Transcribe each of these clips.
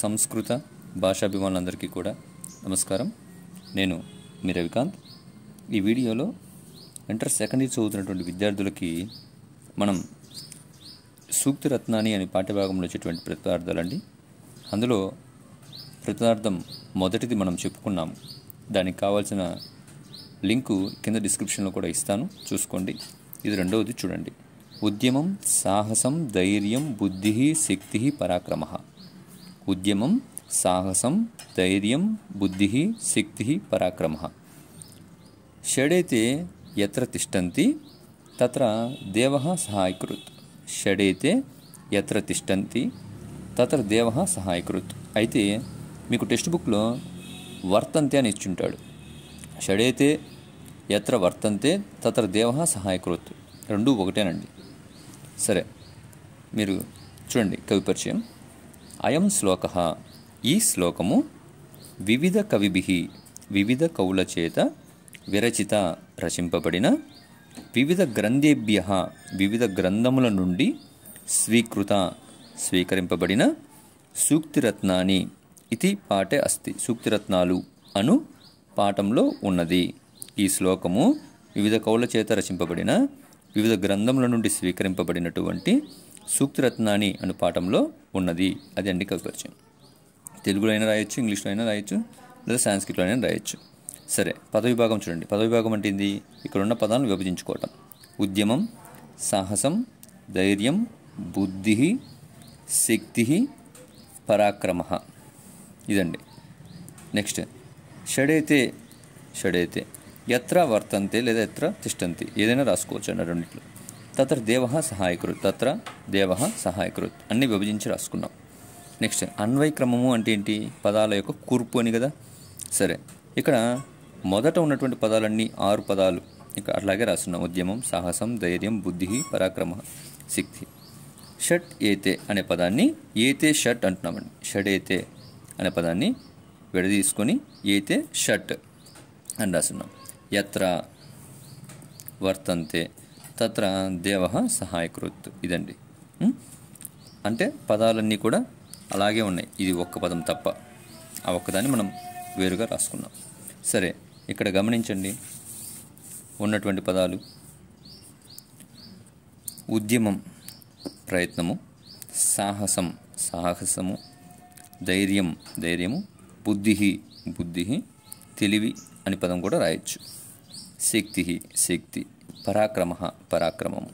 సంస్కృత భాషాభిమానులందరికీ కూడా నమస్కారం నేను మీ రవికాంత్ ఈ వీడియోలో ఇంటర్ సెకండ్ ఇయర్ చదువుతున్నటువంటి విద్యార్థులకి మనం సూక్తి రత్నాని అనే పాఠ్యభాగంలో వచ్చేటువంటి ప్రతిపార్థాలండి అందులో ప్రతిపార్థం మొదటిది మనం చెప్పుకున్నాం దానికి కావాల్సిన లింకు కింద డిస్క్రిప్షన్లో కూడా ఇస్తాను చూసుకోండి ఇది రెండవది చూడండి ఉద్యమం సాహసం ధైర్యం బుద్ధి శక్తి పరాక్రమ ఉద్యమం సాహసం ధైర్యం బుద్ధి శక్తి పరాక్రమ షడైతే ఎత్ర తిష్టంతి తత్ర దేవ సహాయకృత్ షడైతే ఎత్ర తిష్టంతి తత్ర దేవ సహాయకృత్ అయితే మీకు టెక్స్ట్ బుక్లో వర్తంతే అని ఇచ్చుంటాడు షడైతే ఎత్ర వర్తంతే తత్ర దేవ సహాయకృత్ రెండు ఒకటేనండి సరే మీరు చూడండి కవి పరిచయం అయం శ్లోక ఈ శ్లోకము వివిధ కవిభి వివిధ కవుల చేత విరచిత రచింపబడిన వివిధ గ్రంథేభ్య వివిధ గ్రంథముల నుండి స్వీకృత స్వీకరింపబడిన సూక్తిరత్నాన్ని ఇది పాటే అస్తి సూక్తిరత్నాలు అను పాఠంలో ఉన్నది ఈ శ్లోకము వివిధ కవుల చేత రచింపబడిన వివిధ గ్రంథముల నుండి స్వీకరింపబడినటువంటి సూక్తిరత్నాని అను పాఠంలో ఉన్నది అది అండి కవి తెలుగులో అయినా రాయొచ్చు ఇంగ్లీష్లో అయినా రాయొచ్చు లేదా సాంస్క్రిట్లో అయినా రాయొచ్చు సరే పదవిభాగం చూడండి పదవిభాగం అంటే ఏంది ఇక్కడున్న పదాలను విభజించుకోవటం ఉద్యమం సాహసం ధైర్యం బుద్ధి శక్తి పరాక్రమ ఇదండి నెక్స్ట్ షడైతే షడైతే ఎత్ర వర్తంతే లేదా ఎత్ర తిష్టంతి ఏదైనా రాసుకోవచ్చు అన్న రెండిట్లో తత్ర దేవ సహాయకృత్ తత్ర దేవ సహాయకృత్ అన్ని విభజించి రాసుకున్నాం నెక్స్ట్ అన్వయ క్రమము అంటే ఏంటి పదాల యొక్క కూర్పు అని కదా సరే ఇక్కడ మొదట ఉన్నటువంటి పదాలన్నీ ఆరు పదాలు ఇక అట్లాగే రాస్తున్నాం ఉద్యమం సాహసం ధైర్యం బుద్ధి పరాక్రమ శక్తి షట్ ఏతే అనే పదాన్ని ఏతే షట్ అంటున్నామండి షడ్ ఏతే అనే పదాన్ని విడదీసుకొని ఏతే షట్ అని రాస్తున్నాం ఎత్ర వర్తంతే తత్ర దేవ సహాయకృత్ ఇదండి అంటే పదాలన్నీ కూడా అలాగే ఉన్నాయి ఇది ఒక్క పదం తప్ప ఆ ఒక్కదాన్ని మనం వేరుగా రాసుకున్నాం సరే ఇక్కడ గమనించండి ఉన్నటువంటి పదాలు ఉద్యమం ప్రయత్నము సాహసం సాహసము ధైర్యం ధైర్యము బుద్ధి బుద్ధి తెలివి అని పదం కూడా రాయొచ్చు శక్తి శక్తి పరాక్రమ పరాక్రమం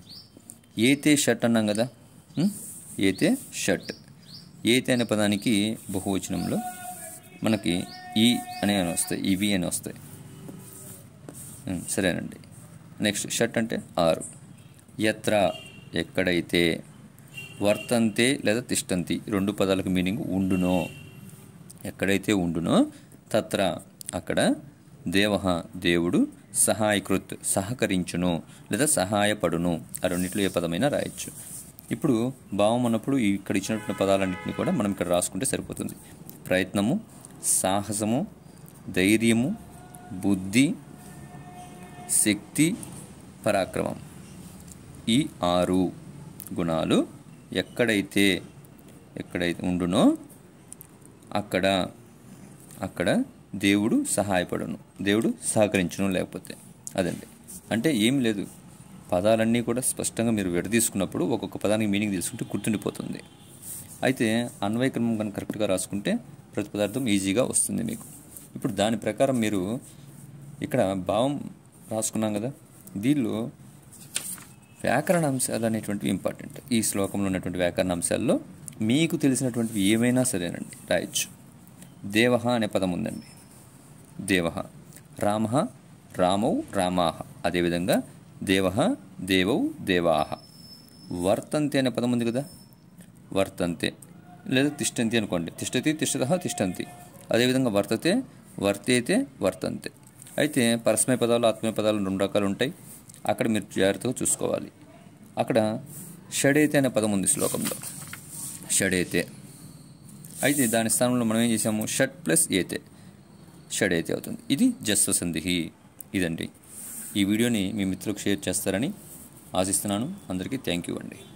ఏతే షట్ అన్నాం కదా ఏతే షట్ ఏతే అనే పదానికి బహువచనంలో మనకి ఈ అనే అని వస్తాయి ఇవి అని వస్తాయి సరేనండి నెక్స్ట్ షట్ అంటే ఆరు ఎత్ర ఎక్కడైతే వర్తంతే లేదా తిష్టంతి రెండు పదాలకు మీనింగ్ ఉండునో ఎక్కడైతే ఉండునో తత్ర అక్కడ దేవ దేవుడు సహాయకృత్ సహకరించును లేదా సహాయపడును ఆ రెండింటిలో ఏ పదమైనా రాయొచ్చు ఇప్పుడు భావం అన్నప్పుడు ఇక్కడ ఇచ్చినటువంటి పదాలన్నింటినీ కూడా మనం ఇక్కడ రాసుకుంటే సరిపోతుంది ప్రయత్నము సాహసము ధైర్యము బుద్ధి శక్తి పరాక్రమం ఈ ఆరు గుణాలు ఎక్కడైతే ఎక్కడైతే ఉండునో అక్కడ అక్కడ దేవుడు సహాయపడను దేవుడు సహకరించను లేకపోతే అదండి అంటే ఏమి లేదు పదాలన్నీ కూడా స్పష్టంగా మీరు విడదీసుకున్నప్పుడు ఒక్కొక్క పదానికి మీనింగ్ తీసుకుంటే గుర్తుండిపోతుంది అయితే అన్వయక్రమం కనుక కరెక్ట్గా రాసుకుంటే ప్రతి పదార్థం ఈజీగా వస్తుంది మీకు ఇప్పుడు దాని ప్రకారం మీరు ఇక్కడ భావం రాసుకున్నాం కదా దీనిలో వ్యాకరణ అంశాలు అనేటువంటివి ఇంపార్టెంట్ ఈ శ్లోకంలో ఉన్నటువంటి వ్యాకరణ అంశాల్లో మీకు తెలిసినటువంటివి ఏమైనా సరేనండి రాయొచ్చు దేవహ అనే పదం ఉందండి దేవ రామ రామౌ రామా అదేవిధంగా దేవ దేవౌ దేవా వర్తంతి అనే పదం ఉంది కదా వర్తంతే లేదా తిష్టంతి అనుకోండి తిష్టతి తిష్టత తిష్టంతి అదేవిధంగా వర్తతే వర్తేతే వర్తంతే అయితే పరస్మయ పదాలు ఆత్మీయ పదాలు రెండు రకాలు ఉంటాయి అక్కడ మీరు జాగ్రత్తగా చూసుకోవాలి అక్కడ షడేతే అనే పదం ఉంది శ్లోకంలో షడేతే అయితే దాని స్థానంలో మనం ఏం చేసాము షట్ ప్లస్ ఏతే షడ్ అయితే అవుతుంది ఇది జస్వ సంధి ఇదండి ఈ వీడియోని మీ మిత్రులకు షేర్ చేస్తారని ఆశిస్తున్నాను అందరికీ థ్యాంక్ యూ అండి